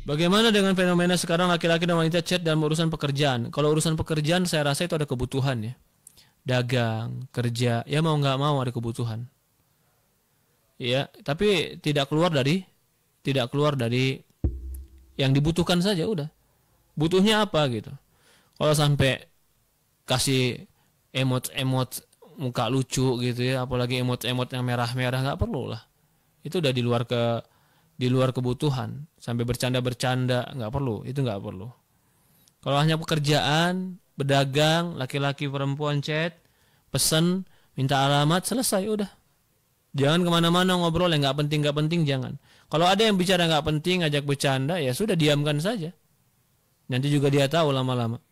Bagaimana dengan fenomena sekarang laki-laki dan wanita chat dalam urusan pekerjaan? Kalau urusan pekerjaan saya rasa itu ada kebutuhan ya. Dagang, kerja, ya mau nggak mau ada kebutuhan. Ya, tapi tidak keluar dari tidak keluar dari yang dibutuhkan saja udah. Butuhnya apa gitu. Kalau sampai kasih emot-emot muka lucu gitu ya, apalagi emot-emot yang merah-merah nggak perlu lah. Itu udah di luar ke di luar kebutuhan sampai bercanda-bercanda nggak perlu itu nggak perlu kalau hanya pekerjaan berdagang laki-laki perempuan chat pesen minta alamat selesai udah jangan kemana-mana ngobrol yang nggak penting nggak penting jangan kalau ada yang bicara nggak penting ajak bercanda ya sudah diamkan saja nanti juga dia tahu lama-lama